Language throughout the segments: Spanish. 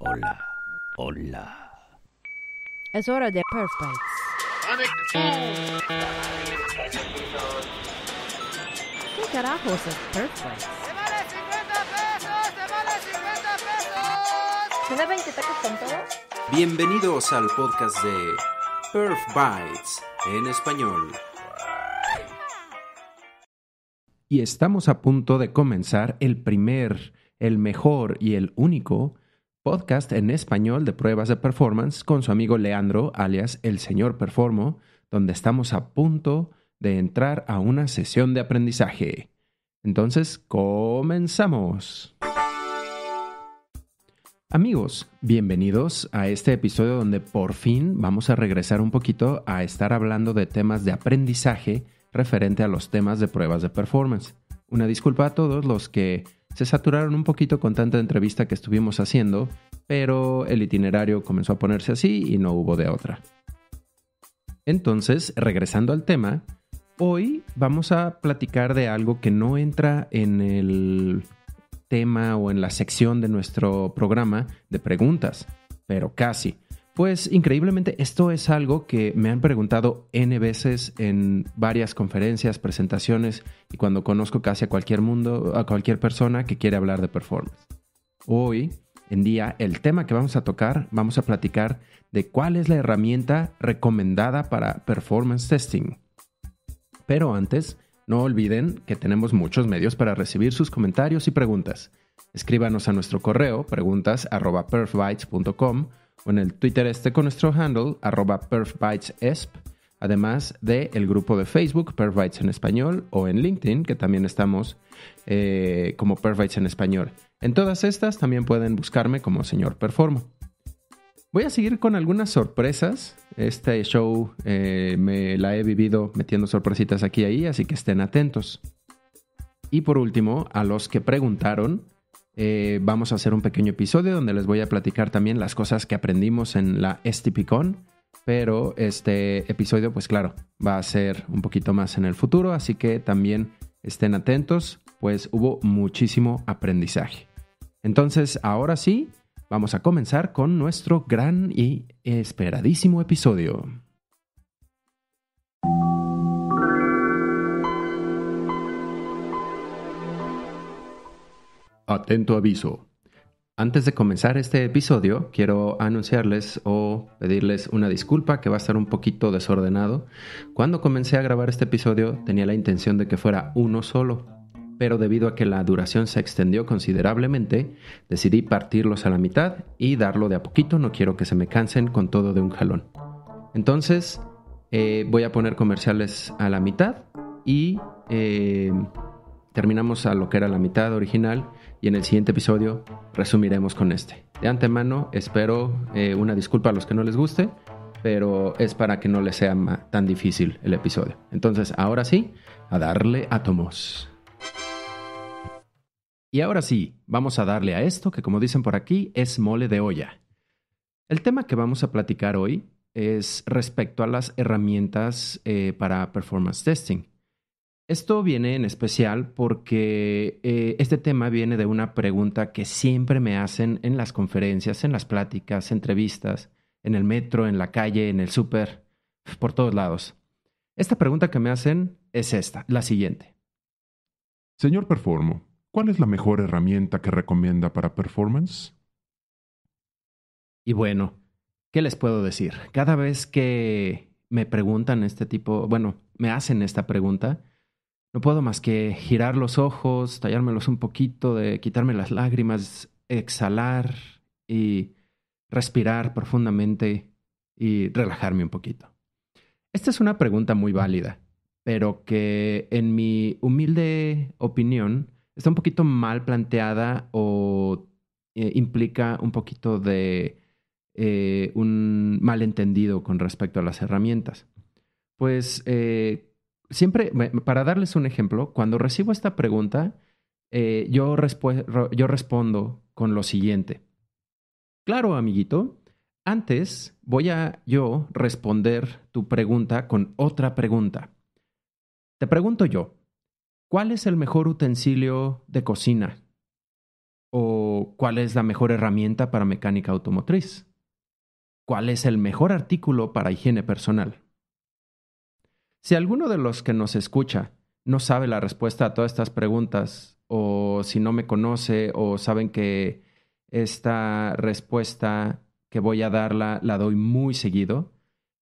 Hola, hola. Es hora de Bites. ¿Qué carajos es PerfBytes? ¡Se vale 50 pesos! ¡Se vale 50 pesos! ¿Se deben 20 tacos con todo? Bienvenidos al podcast de Perf Bites en español. Y estamos a punto de comenzar el primer, el mejor y el único podcast en español de pruebas de performance con su amigo Leandro, alias El Señor Performo, donde estamos a punto de entrar a una sesión de aprendizaje. Entonces, comenzamos. Amigos, bienvenidos a este episodio donde por fin vamos a regresar un poquito a estar hablando de temas de aprendizaje referente a los temas de pruebas de performance. Una disculpa a todos los que se saturaron un poquito con tanta entrevista que estuvimos haciendo, pero el itinerario comenzó a ponerse así y no hubo de otra. Entonces, regresando al tema, hoy vamos a platicar de algo que no entra en el tema o en la sección de nuestro programa de preguntas, pero casi. Pues increíblemente esto es algo que me han preguntado N veces en varias conferencias, presentaciones y cuando conozco casi a cualquier mundo, a cualquier persona que quiere hablar de performance. Hoy en día, el tema que vamos a tocar, vamos a platicar de cuál es la herramienta recomendada para performance testing. Pero antes, no olviden que tenemos muchos medios para recibir sus comentarios y preguntas. Escríbanos a nuestro correo preguntas@perfbytes.com o en el Twitter este con nuestro handle, arroba perfbytesesp, además del grupo de Facebook, Perfbytes en español, o en LinkedIn, que también estamos eh, como Perfbytes en español. En todas estas también pueden buscarme como señor Performo. Voy a seguir con algunas sorpresas. Este show eh, me la he vivido metiendo sorpresitas aquí y ahí, así que estén atentos. Y por último, a los que preguntaron, eh, vamos a hacer un pequeño episodio donde les voy a platicar también las cosas que aprendimos en la STPCon. Pero este episodio, pues claro, va a ser un poquito más en el futuro, así que también estén atentos, pues hubo muchísimo aprendizaje. Entonces, ahora sí, vamos a comenzar con nuestro gran y esperadísimo episodio. Atento aviso. Antes de comenzar este episodio, quiero anunciarles o pedirles una disculpa que va a estar un poquito desordenado. Cuando comencé a grabar este episodio tenía la intención de que fuera uno solo, pero debido a que la duración se extendió considerablemente, decidí partirlos a la mitad y darlo de a poquito, no quiero que se me cansen con todo de un jalón. Entonces, eh, voy a poner comerciales a la mitad y... Eh, terminamos a lo que era la mitad original y en el siguiente episodio resumiremos con este. De antemano espero eh, una disculpa a los que no les guste, pero es para que no les sea tan difícil el episodio. Entonces, ahora sí, a darle átomos. Y ahora sí, vamos a darle a esto que como dicen por aquí es mole de olla. El tema que vamos a platicar hoy es respecto a las herramientas eh, para performance testing. Esto viene en especial porque eh, este tema viene de una pregunta que siempre me hacen en las conferencias, en las pláticas, entrevistas, en el metro, en la calle, en el súper, por todos lados. Esta pregunta que me hacen es esta, la siguiente. Señor Performo, ¿cuál es la mejor herramienta que recomienda para performance? Y bueno, ¿qué les puedo decir? Cada vez que me preguntan este tipo, bueno, me hacen esta pregunta, no puedo más que girar los ojos, tallármelos un poquito, de quitarme las lágrimas, exhalar y respirar profundamente y relajarme un poquito. Esta es una pregunta muy válida, pero que en mi humilde opinión está un poquito mal planteada o eh, implica un poquito de eh, un malentendido con respecto a las herramientas. Pues eh, siempre, para darles un ejemplo, cuando recibo esta pregunta, eh, yo, yo respondo con lo siguiente. Claro, amiguito, antes voy a yo responder tu pregunta con otra pregunta. Te pregunto yo, ¿cuál es el mejor utensilio de cocina? ¿O cuál es la mejor herramienta para mecánica automotriz? ¿Cuál es el mejor artículo para higiene personal? Si alguno de los que nos escucha no sabe la respuesta a todas estas preguntas, o si no me conoce, o saben que esta respuesta que voy a darla la doy muy seguido,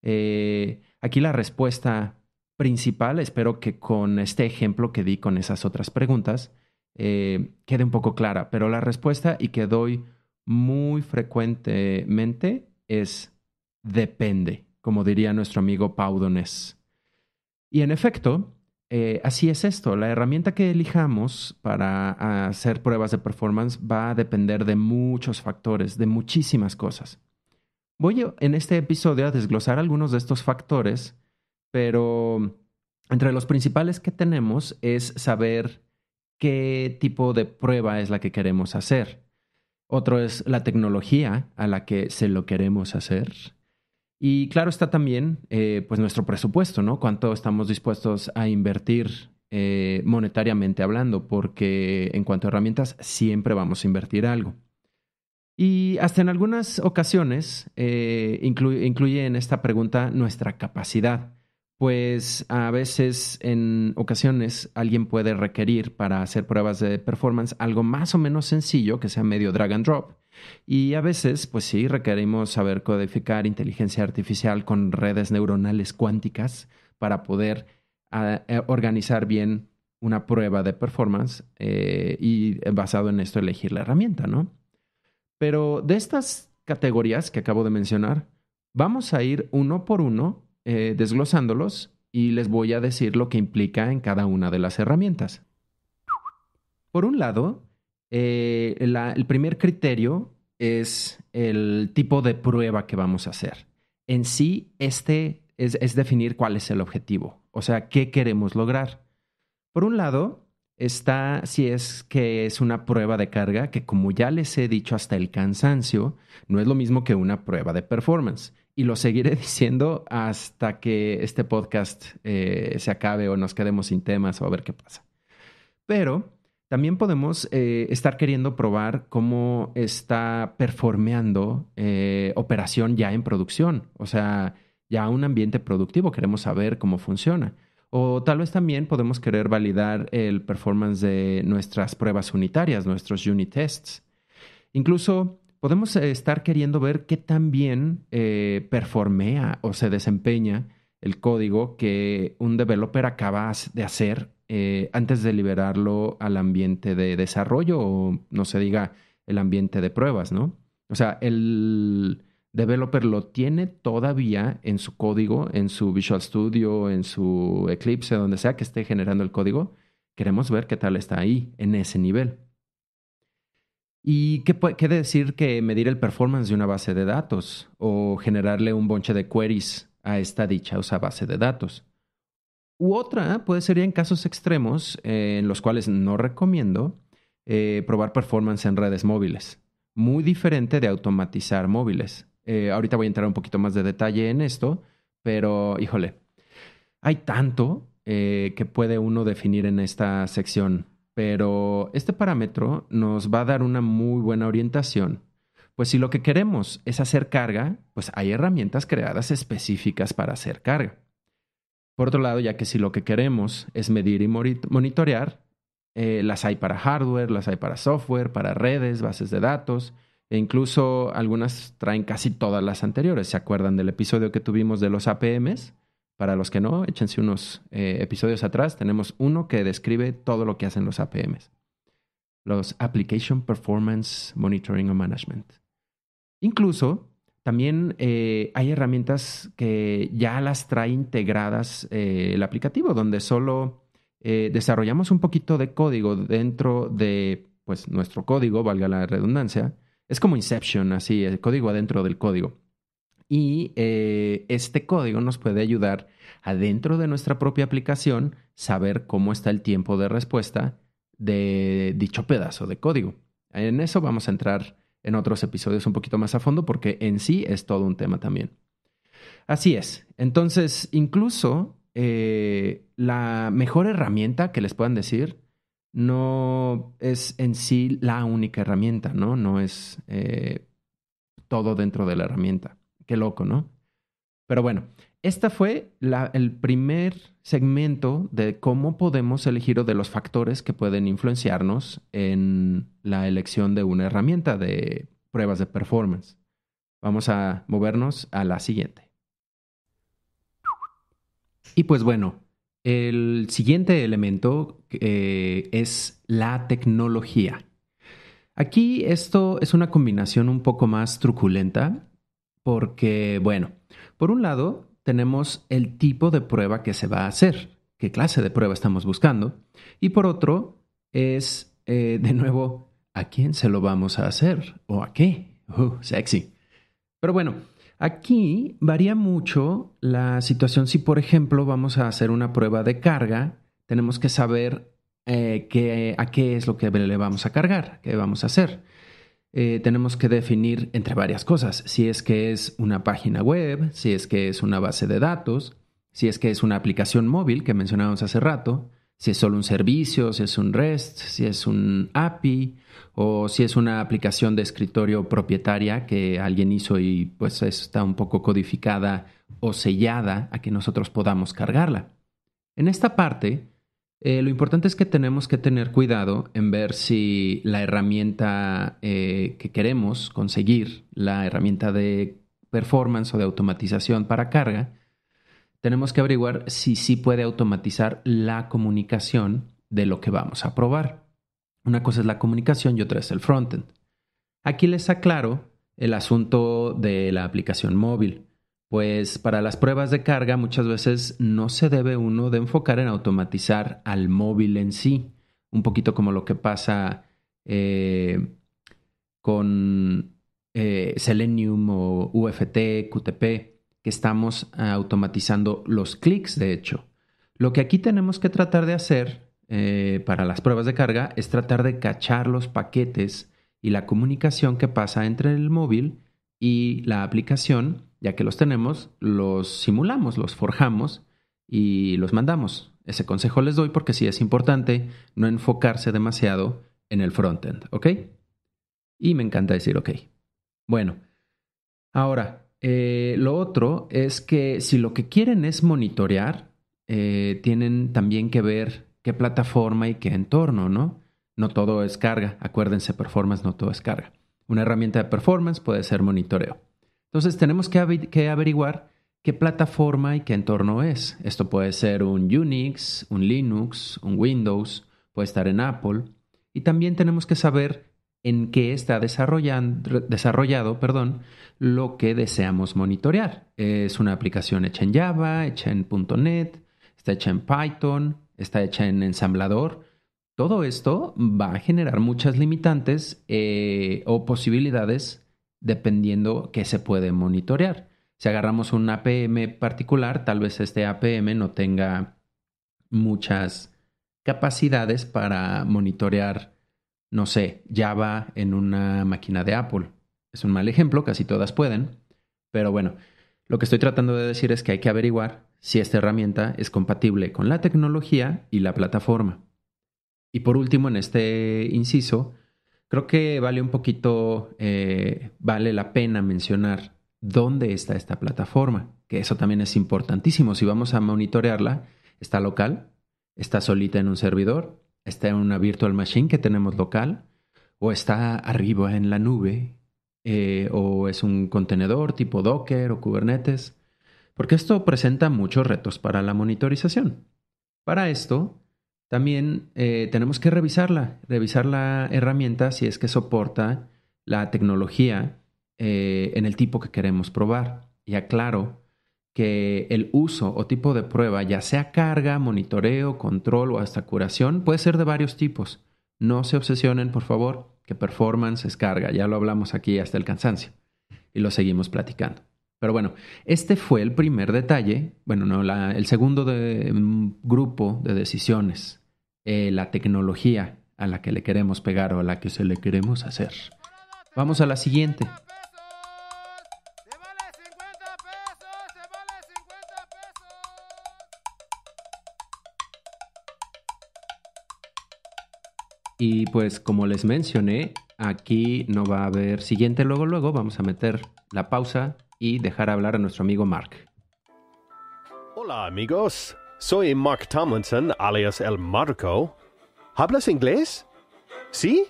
eh, aquí la respuesta principal, espero que con este ejemplo que di con esas otras preguntas, eh, quede un poco clara, pero la respuesta y que doy muy frecuentemente es depende, como diría nuestro amigo Pau y en efecto, eh, así es esto. La herramienta que elijamos para hacer pruebas de performance va a depender de muchos factores, de muchísimas cosas. Voy en este episodio a desglosar algunos de estos factores, pero entre los principales que tenemos es saber qué tipo de prueba es la que queremos hacer. Otro es la tecnología a la que se lo queremos hacer. Y claro está también eh, pues nuestro presupuesto, ¿no? Cuánto estamos dispuestos a invertir eh, monetariamente hablando, porque en cuanto a herramientas siempre vamos a invertir algo. Y hasta en algunas ocasiones eh, incluye en esta pregunta nuestra capacidad, pues a veces en ocasiones alguien puede requerir para hacer pruebas de performance algo más o menos sencillo que sea medio drag and drop y a veces, pues sí, requerimos saber codificar inteligencia artificial con redes neuronales cuánticas para poder ah, eh, organizar bien una prueba de performance eh, y basado en esto elegir la herramienta, ¿no? Pero de estas categorías que acabo de mencionar, vamos a ir uno por uno eh, desglosándolos y les voy a decir lo que implica en cada una de las herramientas. Por un lado, eh, el primer criterio es el tipo de prueba que vamos a hacer. En sí, este es, definir cuál es el objetivo, o sea, qué queremos lograr. Por un lado, está si es que es una prueba de carga, que como ya les he dicho hasta el cansancio, no es lo mismo que una prueba de performance. Y lo seguiré diciendo hasta que este podcast eh, se acabe o nos quedemos sin temas o a ver qué pasa. Pero también podemos eh, estar queriendo probar cómo está performeando eh, operación ya en producción, o sea, ya un ambiente productivo, queremos saber cómo funciona. O tal vez también podemos querer validar el performance de nuestras pruebas unitarias, nuestros unit tests. Incluso podemos eh, estar queriendo ver qué tan bien performea o se desempeña el código que un developer acaba de hacer eh, antes de liberarlo al ambiente de desarrollo o no se diga el ambiente de pruebas, ¿no? O sea, el developer lo tiene todavía en su código, en su Visual Studio, en su Eclipse, donde sea que esté generando el código. Queremos ver qué tal está ahí, en ese nivel. ¿Y qué, puede decir que medir el performance de una base de datos o generarle un bonche de queries a esta dicha o base de datos? U otra puede ser en casos extremos, eh, en los cuales no recomiendo eh, probar performance en redes móviles. Muy diferente de automatizar móviles. Eh, ahorita voy a entrar un poquito más de detalle en esto, pero híjole, hay tanto que puede uno definir en esta sección, pero este parámetro nos va a dar una muy buena orientación. Pues si lo que queremos es hacer carga, pues hay herramientas creadas específicas para hacer carga. Por otro lado, ya que si lo que queremos es medir y monitorear, eh, las hay para hardware, las hay para software, para redes, bases de datos, e incluso algunas traen casi todas las anteriores. ¿Se acuerdan del episodio que tuvimos de los APMs? Para los que no, échense unos eh, episodios atrás, tenemos uno que describe todo lo que hacen los APMs. Los Application Performance Monitoring and Management. Incluso también eh, hay herramientas que ya las trae integradas eh, el aplicativo, donde solo eh, desarrollamos un poquito de código dentro de pues, nuestro código, valga la redundancia. Es como Inception, así, el código adentro del código. Y este código nos puede ayudar adentro de nuestra propia aplicación saber cómo está el tiempo de respuesta de dicho pedazo de código. En eso vamos a entrar en otros episodios un poquito más a fondo porque en sí es todo un tema también. Así es. Entonces, incluso eh, la mejor herramienta que les puedan decir no es en sí la única herramienta, ¿no? No es eh, todo dentro de la herramienta. Qué loco, ¿no? Pero bueno, esta fue el primer segmento de cómo podemos elegir o de los factores que pueden influenciarnos en la elección de una herramienta de pruebas de performance. Vamos a movernos a la siguiente. Y pues bueno, el siguiente elemento eh, es la tecnología. Aquí esto es una combinación un poco más truculenta porque, bueno, por un lado, tenemos el tipo de prueba que se va a hacer, qué clase de prueba estamos buscando. Y por otro, es eh, de nuevo, ¿a quién se lo vamos a hacer? ¿O a qué? Uh, sexy. Pero bueno, aquí varía mucho la situación. Si, por ejemplo, vamos a hacer una prueba de carga, tenemos que saber eh, a qué es lo que le vamos a cargar, qué vamos a hacer. Eh, tenemos que definir entre varias cosas, si es que es una página web, si es que es una base de datos, si es que es una aplicación móvil que mencionábamos hace rato, si es solo un servicio, si es un REST, si es un API o si es una aplicación de escritorio propietaria que alguien hizo y pues está un poco codificada o sellada a que nosotros podamos cargarla. En esta parte eh, lo importante es que tenemos que tener cuidado en ver si la herramienta eh, que queremos conseguir, la herramienta de performance o de automatización para carga, tenemos que averiguar si sí puede automatizar la comunicación de lo que vamos a probar. Una cosa es la comunicación y otra es el frontend. Aquí les aclaro el asunto de la aplicación móvil. Pues para las pruebas de carga muchas veces no se debe uno de enfocar en automatizar al móvil en sí, un poquito como lo que pasa eh, con eh, Selenium o UFT, QTP, que estamos automatizando los clics, de hecho. Lo que aquí tenemos que tratar de hacer eh, para las pruebas de carga es tratar de cachar los paquetes y la comunicación que pasa entre el móvil y la aplicación ya que los tenemos, los simulamos, los forjamos y los mandamos. Ese consejo les doy porque sí es importante no enfocarse demasiado en el frontend, ¿ok? Y me encanta decir, ok. Bueno, ahora, eh, lo otro es que si lo que quieren es monitorear, eh, tienen también que ver qué plataforma y qué entorno, ¿no? No todo es carga, acuérdense, performance no todo es carga. Una herramienta de performance puede ser monitoreo. Entonces tenemos que, averiguar qué plataforma y qué entorno es. Esto puede ser un Unix, un Linux, un Windows, puede estar en Apple. Y también tenemos que saber en qué está desarrollado perdón, lo que deseamos monitorear. Es una aplicación hecha en Java, hecha en .NET, está hecha en Python, está hecha en ensamblador. Todo esto va a generar muchas limitantes eh, o posibilidades dependiendo qué se puede monitorear. Si agarramos un APM particular, tal vez este APM no tenga muchas capacidades para monitorear, no sé, Java en una máquina de Apple. Es un mal ejemplo, casi todas pueden, pero bueno, lo que estoy tratando de decir es que hay que averiguar si esta herramienta es compatible con la tecnología y la plataforma. Y por último, en este inciso, Creo que vale un poquito, eh, vale la pena mencionar dónde está esta plataforma, que eso también es importantísimo. Si vamos a monitorearla, está local, está solita en un servidor, está en una virtual machine que tenemos local, o está arriba en la nube, eh, o es un contenedor tipo Docker o Kubernetes, porque esto presenta muchos retos para la monitorización. Para esto, también eh, tenemos que revisarla, revisar la herramienta si es que soporta la tecnología eh, en el tipo que queremos probar. Y aclaro que el uso o tipo de prueba, ya sea carga, monitoreo, control o hasta curación, puede ser de varios tipos. No se obsesionen, por favor, que performance es carga. Ya lo hablamos aquí hasta el cansancio y lo seguimos platicando. Pero bueno, este fue el primer detalle, bueno, no, el segundo mm, grupo de decisiones, eh, la tecnología a la que le queremos pegar o a la que se le queremos hacer. Vamos a la siguiente. Y pues como les mencioné, aquí no va a haber siguiente, luego luego vamos a meter la pausa y dejar hablar a nuestro amigo Mark. Hola amigos, soy Mark Tomlinson, alias El Marco. ¿Hablas inglés? ¿Sí?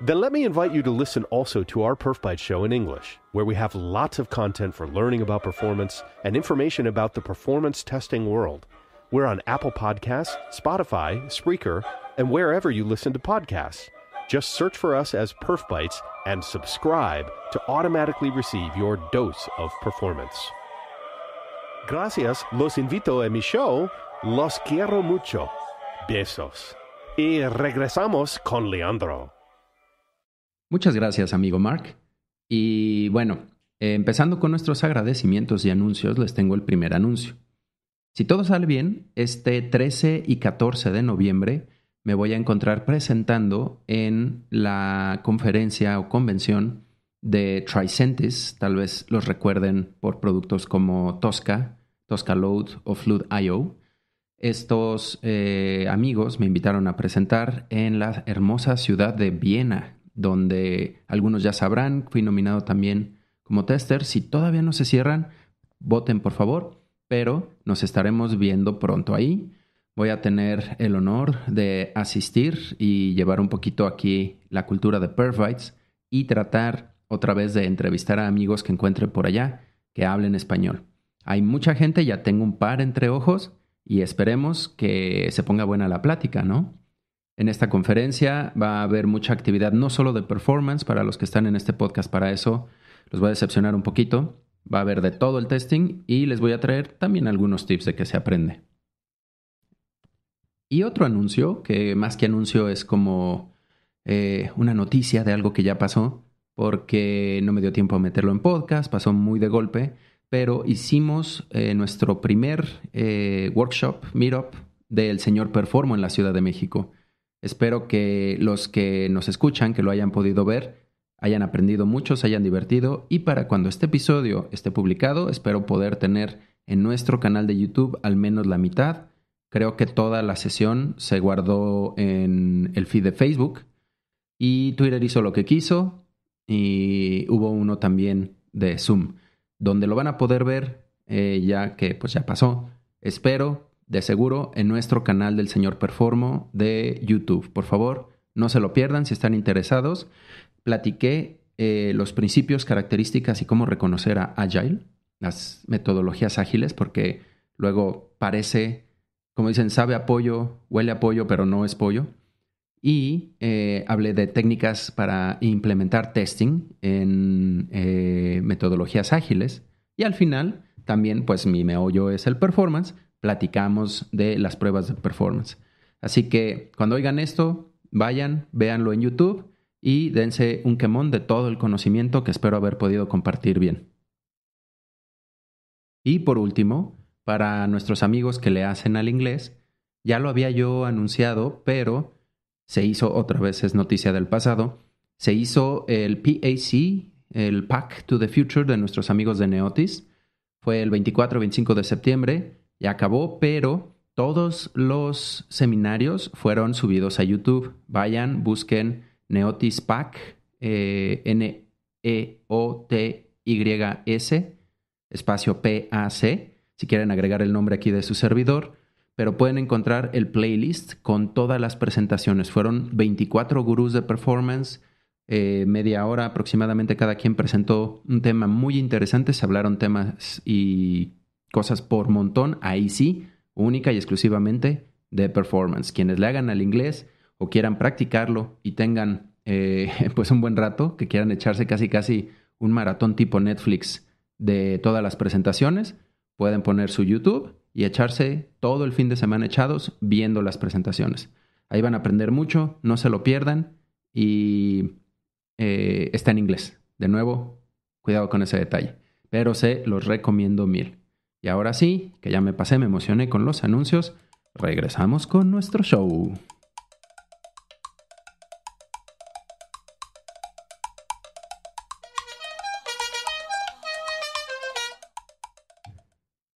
Then let me invite you to listen also to our Perf Bite show in English, where we have lots of content for learning about performance and information about the performance testing world. We're on Apple Podcasts, Spotify, Spreaker, and wherever you listen to podcasts. Just search for us as Perf and subscribe to automatically receive your dose of performance. Gracias, los invito a mi show, los quiero mucho. Besos. Y regresamos con Leandro. Muchas gracias, amigo Mark. Y bueno, eh, empezando con nuestros agradecimientos y anuncios, les tengo el primer anuncio. Si todo sale bien, este 13 y 14 de noviembre me voy a encontrar presentando en la conferencia o convención de Tricentis. Tal vez los recuerden por productos como Tosca, Tosca Load o IO. Estos eh, amigos me invitaron a presentar en la hermosa ciudad de Viena, donde algunos ya sabrán, fui nominado también como tester. Si todavía no se cierran, voten por favor, pero nos estaremos viendo pronto ahí voy a tener el honor de asistir y llevar un poquito aquí la cultura de Perfites y tratar otra vez de entrevistar a amigos que encuentre por allá que hablen español. Hay mucha gente, ya tengo un par entre ojos y esperemos que se ponga buena la plática, ¿no? En esta conferencia va a haber mucha actividad, no solo de performance, para los que están en este podcast, para eso los voy a decepcionar un poquito. Va a haber de todo el testing y les voy a traer también algunos tips de que se aprende. Y otro anuncio, que más que anuncio es como eh, una noticia de algo que ya pasó, porque no me dio tiempo a meterlo en podcast, pasó muy de golpe, pero hicimos eh, nuestro primer eh, workshop, meetup, del señor Performo en la Ciudad de México. Espero que los que nos escuchan, que lo hayan podido ver, hayan aprendido mucho, se hayan divertido y para cuando este episodio esté publicado, espero poder tener en nuestro canal de YouTube al menos la mitad Creo que toda la sesión se guardó en el feed de Facebook y Twitter hizo lo que quiso y hubo uno también de Zoom, donde lo van a poder ver eh, ya que pues ya pasó. Espero, de seguro, en nuestro canal del señor Performo de YouTube. Por favor, no se lo pierdan si están interesados. Platiqué eh, los principios, características y cómo reconocer a Agile, las metodologías ágiles, porque luego parece como dicen, sabe apoyo, huele a pollo, pero no es pollo. Y eh, hablé de técnicas para implementar testing en eh, metodologías ágiles. Y al final, también, pues mi meollo es el performance. Platicamos de las pruebas de performance. Así que cuando oigan esto, vayan, véanlo en YouTube y dense un quemón de todo el conocimiento que espero haber podido compartir bien. Y por último, para nuestros amigos que le hacen al inglés. Ya lo había yo anunciado, pero se hizo otra vez, es noticia del pasado, se hizo el PAC, el Pack to the Future de nuestros amigos de Neotis. Fue el 24-25 de septiembre y acabó, pero todos los seminarios fueron subidos a YouTube. Vayan, busquen Neotis Pack, eh, N-E-O-T-Y-S, espacio P-A-C si quieren agregar el nombre aquí de su servidor, pero pueden encontrar el playlist con todas las presentaciones. Fueron 24 gurús de performance, eh, media hora aproximadamente cada quien presentó un tema muy interesante, se hablaron temas y cosas por montón, ahí sí, única y exclusivamente de performance. Quienes le hagan al inglés o quieran practicarlo y tengan eh, pues un buen rato, que quieran echarse casi casi un maratón tipo Netflix de todas las presentaciones, Pueden poner su YouTube y echarse todo el fin de semana echados viendo las presentaciones. Ahí van a aprender mucho, no se lo pierdan y eh, está en inglés. De nuevo, cuidado con ese detalle, pero se los recomiendo mil. Y ahora sí, que ya me pasé, me emocioné con los anuncios, regresamos con nuestro show.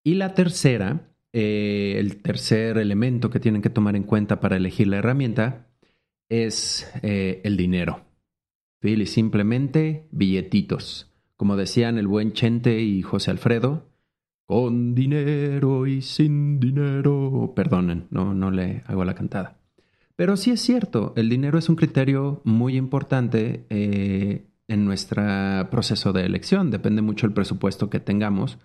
Y la tercera, eh, el tercer elemento que tienen que tomar en cuenta para elegir la herramienta es eh, el dinero. ¿Sí? Y simplemente billetitos. Como decían el buen Chente y José Alfredo, con dinero y sin dinero. Perdonen, no, no le hago la cantada. Pero sí es cierto, el dinero es un criterio muy importante eh, en nuestro proceso de elección. Depende mucho el presupuesto que tengamos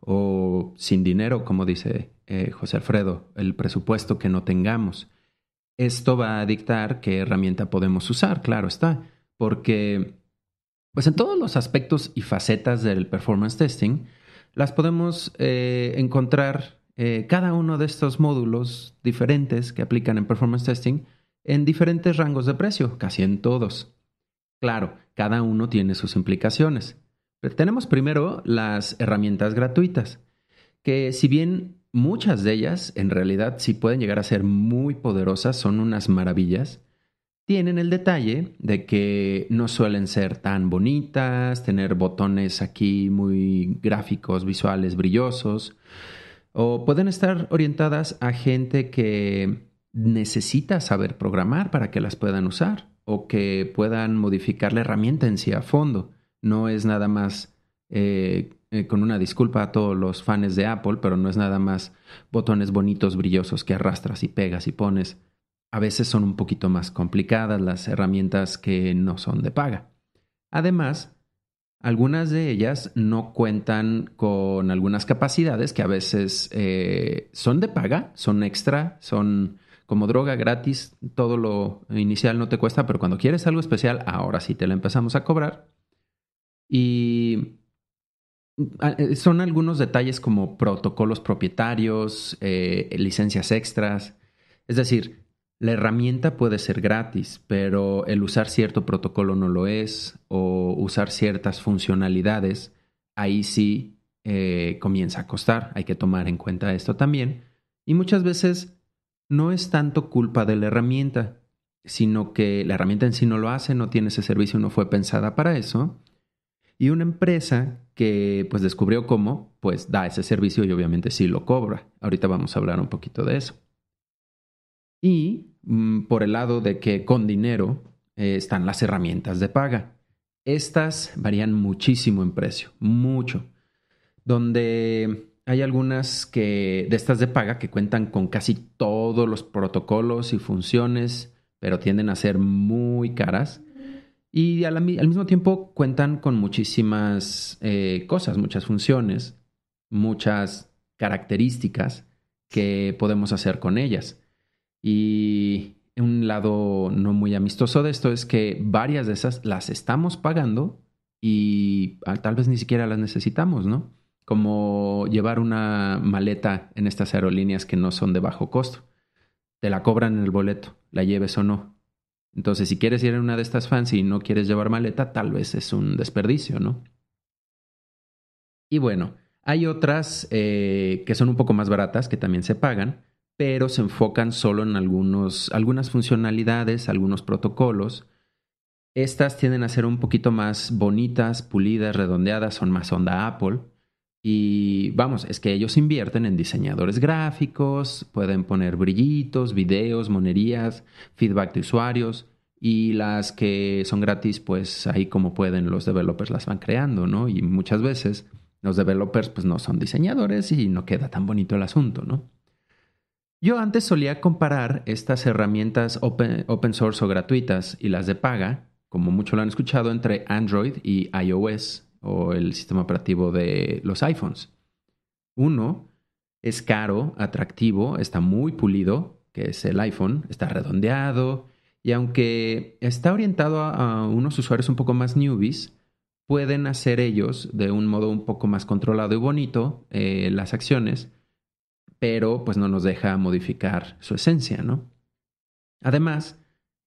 o sin dinero, como dice eh, José Alfredo, el presupuesto que no tengamos. Esto va a dictar qué herramienta podemos usar, claro está, porque pues en todos los aspectos y facetas del performance testing las podemos eh, encontrar eh, cada uno de estos módulos diferentes que aplican en performance testing en diferentes rangos de precio, casi en todos. Claro, cada uno tiene sus implicaciones. Tenemos primero las herramientas gratuitas, que si bien muchas de ellas en realidad sí pueden llegar a ser muy poderosas, son unas maravillas, tienen el detalle de que no suelen ser tan bonitas, tener botones aquí muy gráficos, visuales, brillosos, o pueden estar orientadas a gente que necesita saber programar para que las puedan usar o que puedan modificar la herramienta en sí a fondo no es nada más eh, eh, con una disculpa a todos los fans de Apple, pero no es nada más botones bonitos, brillosos que arrastras y pegas y pones. A veces son un poquito más complicadas las herramientas que no son de paga. Además, algunas de ellas no cuentan con algunas capacidades que a veces eh, son de paga, son extra, son como droga gratis, todo lo inicial no te cuesta, pero cuando quieres algo especial, ahora sí te la empezamos a cobrar. Y mm, eh, son algunos detalles como protocolos propietarios, eh, eh, licencias extras. Es decir, la herramienta puede ser gratis, pero el usar cierto protocolo no lo es, o usar ciertas funcionalidades, ahí sí comienza a costar. Hay que tomar en cuenta esto también. Y muchas veces no es tanto culpa de la herramienta, sino que la herramienta en sí no lo hace, no tiene ese servicio, no fue pensada para eso. Y una empresa que pues descubrió cómo, pues da ese servicio y obviamente sí lo cobra. Ahorita vamos a hablar un poquito de eso. Y mm, por el lado de que con dinero eh, están las herramientas de paga. Estas varían muchísimo en precio, mucho. Donde hay algunas que de estas de paga que cuentan con casi todos los protocolos y funciones, pero tienden a ser muy caras. Y al, mismo tiempo cuentan con muchísimas eh, cosas, muchas funciones, muchas características que podemos hacer con ellas. Y un lado no muy amistoso de esto es que varias de esas las estamos pagando y ah, tal vez ni siquiera las necesitamos, ¿no? Como llevar una maleta en estas aerolíneas que no son de bajo costo. Te la cobran en el boleto, la lleves o no. Entonces, si quieres ir en una de estas fans y no quieres llevar maleta, tal vez es un desperdicio, ¿no? Y bueno, hay otras eh, que son un poco más baratas, que también se pagan, pero se enfocan solo en algunos, algunas funcionalidades, algunos protocolos. Estas tienden a ser un poquito más bonitas, pulidas, redondeadas, son más onda Apple. Y vamos, es que ellos invierten en diseñadores gráficos, pueden poner brillitos, videos, monerías, feedback de usuarios y las que son gratis, pues ahí como pueden los developers las van creando, ¿no? Y muchas veces los developers pues no son diseñadores y no queda tan bonito el asunto, ¿no? Yo antes solía comparar estas herramientas open, open source o gratuitas y las de paga, como mucho lo han escuchado, entre Android y iOS, o el sistema operativo de los iPhones. Uno es caro, atractivo, está muy pulido, que es el iPhone, está redondeado y aunque está orientado a, unos usuarios un poco más newbies, pueden hacer ellos de un modo un poco más controlado y bonito eh, las acciones, pero pues no nos deja modificar su esencia, ¿no? Además,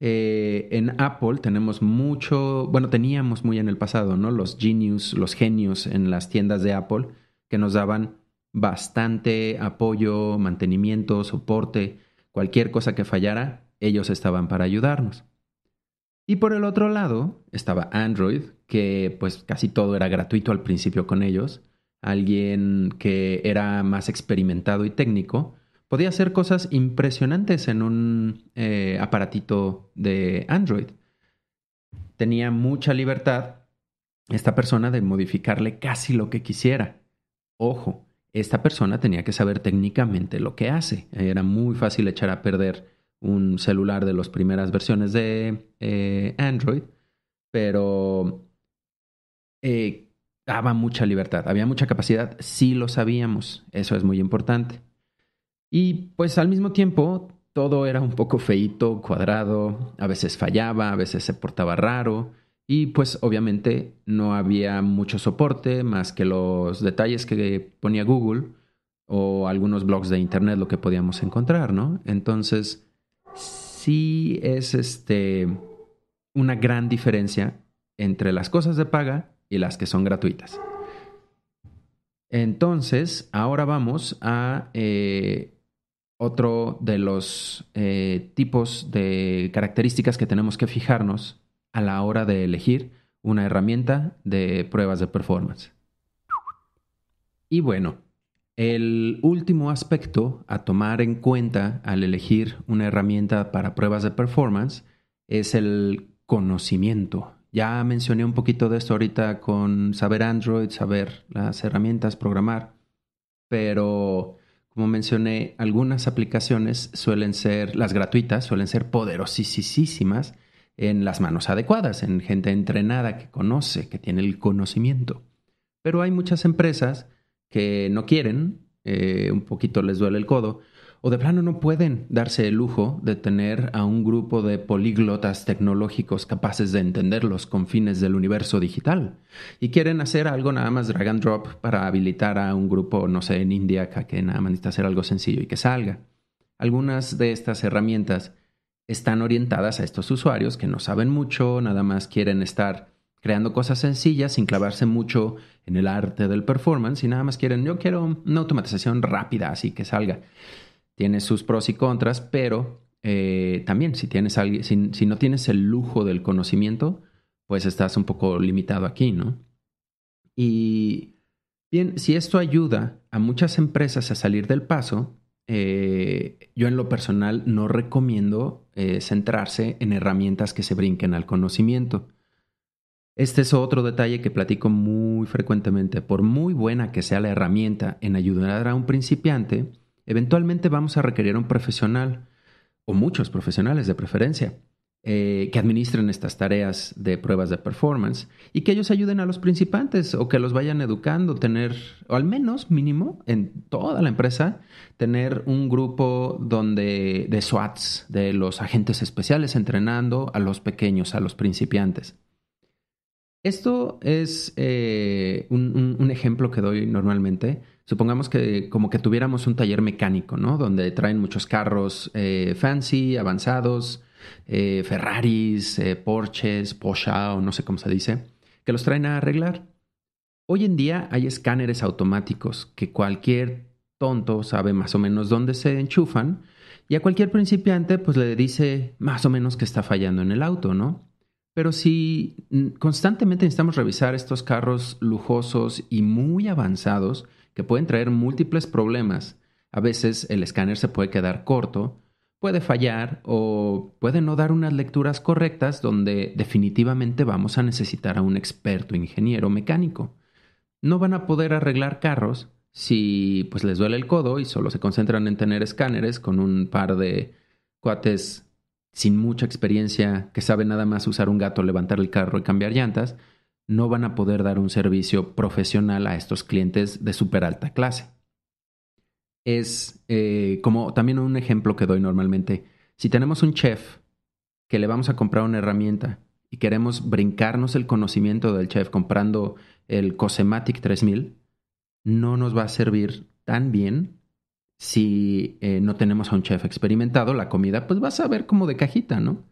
eh, en Apple tenemos mucho, bueno, teníamos muy en el pasado, ¿no? Los genius, los genios en las tiendas de Apple que nos daban bastante apoyo, mantenimiento, soporte, cualquier cosa que fallara, ellos estaban para ayudarnos. Y por el otro lado estaba Android, que pues casi todo era gratuito al principio con ellos. Alguien que era más experimentado y técnico podía hacer cosas impresionantes en un eh, aparatito de Android. Tenía mucha libertad esta persona de modificarle casi lo que quisiera. Ojo, esta persona tenía que saber técnicamente lo que hace. Era muy fácil echar a perder un celular de las primeras versiones de eh, Android, pero eh, daba mucha libertad, había mucha capacidad, Si lo sabíamos, eso es muy importante. Y pues al mismo tiempo todo era un poco feito cuadrado, a veces fallaba, a veces se portaba raro y pues obviamente no había mucho soporte más que los detalles que ponía Google o algunos blogs de internet lo que podíamos encontrar, ¿no? Entonces, sí es este una gran diferencia entre las cosas de paga y las que son gratuitas. Entonces, ahora vamos a eh, otro de los eh, tipos de características que tenemos que fijarnos a la hora de elegir una herramienta de pruebas de performance. Y bueno, el último aspecto a tomar en cuenta al elegir una herramienta para pruebas de performance es el conocimiento. Ya mencioné un poquito de esto ahorita con saber Android, saber las herramientas, programar, pero como mencioné, algunas aplicaciones suelen ser, las gratuitas, suelen ser poderosísimas en las manos adecuadas, en gente entrenada que conoce, que tiene el conocimiento. Pero hay muchas empresas que no quieren, eh, un poquito les duele el codo, o de plano no pueden darse el lujo de tener a un grupo de políglotas tecnológicos capaces de entender los confines del universo digital y quieren hacer algo nada más drag and drop para habilitar a un grupo, no sé, en India que nada más necesita hacer algo sencillo y que salga. Algunas de estas herramientas están orientadas a estos usuarios que no saben mucho, nada más quieren estar creando cosas sencillas sin clavarse mucho en el arte del performance y nada más quieren, yo quiero una automatización rápida así que salga tiene sus pros y contras, pero eh, también si, tienes si, no tienes el lujo del conocimiento, pues estás un poco limitado aquí, ¿no? Y bien, si esto ayuda a muchas empresas a salir del paso, eh, yo en lo personal no recomiendo eh, centrarse en herramientas que se brinquen al conocimiento. Este es otro detalle que platico muy frecuentemente. Por muy buena que sea la herramienta en ayudar a un principiante, Eventualmente vamos a requerir un profesional, o muchos profesionales de preferencia, eh, que administren estas tareas de pruebas de performance y que ellos ayuden a los principiantes o que los vayan educando, tener, o al menos mínimo, en toda la empresa, tener un grupo donde, de SWATs, de los agentes especiales entrenando a los pequeños, a los principiantes. Esto es eh, un, ejemplo que doy normalmente supongamos que como que tuviéramos un taller mecánico, ¿no? Donde traen muchos carros eh, fancy, avanzados, eh, Ferraris, eh, Porsches, Porsche o no sé cómo se dice, que los traen a arreglar. Hoy en día hay escáneres automáticos que cualquier tonto sabe más o menos dónde se enchufan y a cualquier principiante pues le dice más o menos que está fallando en el auto, ¿no? Pero si constantemente necesitamos revisar estos carros lujosos y muy avanzados, que pueden traer múltiples problemas. A veces el escáner se puede quedar corto, puede fallar o puede no dar unas lecturas correctas donde definitivamente vamos a necesitar a un experto ingeniero mecánico. No van a poder arreglar carros si pues les duele el codo y solo se concentran en tener escáneres con un par de cuates sin mucha experiencia que saben nada más usar un gato, levantar el carro y cambiar llantas, no van a poder dar un servicio profesional a estos clientes de súper alta clase. Es eh, como también un ejemplo que doy normalmente. Si tenemos un chef que le vamos a comprar una herramienta y queremos brincarnos el conocimiento del chef comprando el Cosematic 3000, no nos va a servir tan bien si eh, no tenemos a un chef experimentado. La comida pues va a saber como de cajita, ¿no?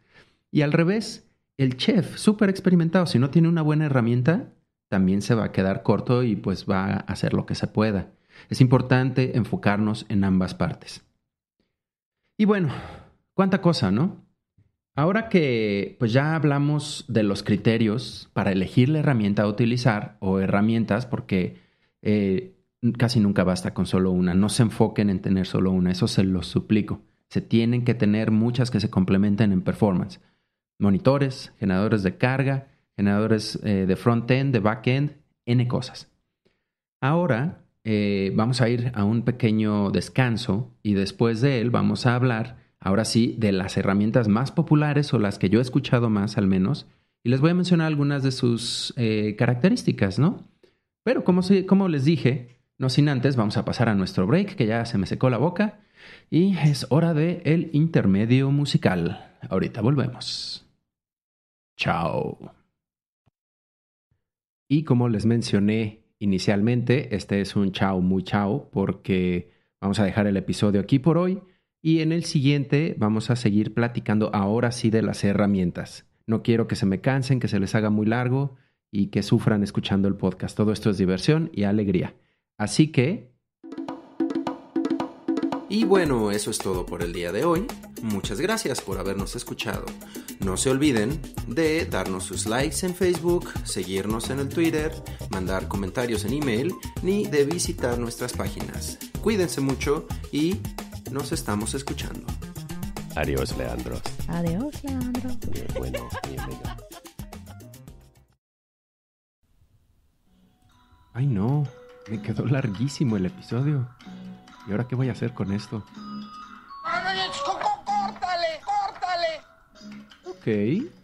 Y al revés, el chef, súper experimentado, si no tiene una buena herramienta, también se va a quedar corto y pues va a hacer lo que se pueda. Es importante enfocarnos en ambas partes. Y bueno, cuánta cosa, ¿no? Ahora que pues ya hablamos de los criterios para elegir la herramienta a utilizar o herramientas, porque eh, casi nunca basta con solo una, no se enfoquen en tener solo una, eso se los suplico. Se tienen que tener muchas que se complementen en performance monitores, generadores de carga, generadores eh, de front-end, de back-end, N cosas. Ahora eh, vamos a ir a un pequeño descanso y después de él vamos a hablar, ahora sí, de las herramientas más populares o las que yo he escuchado más al menos. Y les voy a mencionar algunas de sus eh, características, ¿no? Pero como, les dije, no sin antes, vamos a pasar a nuestro break, que ya se me secó la boca. Y es hora de el intermedio musical. Ahorita volvemos. Chao. Y como les mencioné inicialmente, este es un chao muy chao porque vamos a dejar el episodio aquí por hoy y en el siguiente vamos a seguir platicando ahora sí de las herramientas. No quiero que se me cansen, que se les haga muy largo y que sufran escuchando el podcast. Todo esto es diversión y alegría. Así que y bueno, eso es todo por el día de hoy. Muchas gracias por habernos escuchado. No se olviden de darnos sus likes en Facebook, seguirnos en el Twitter, mandar comentarios en email, ni de visitar nuestras páginas. Cuídense mucho y nos estamos escuchando. Adiós, Leandro. Adiós, Leandro. bueno, bienvenido. Ay, no, me quedó larguísimo el episodio. ¿Y ahora qué voy a hacer con esto? ¡Córtale! ¡Córtale! Ok.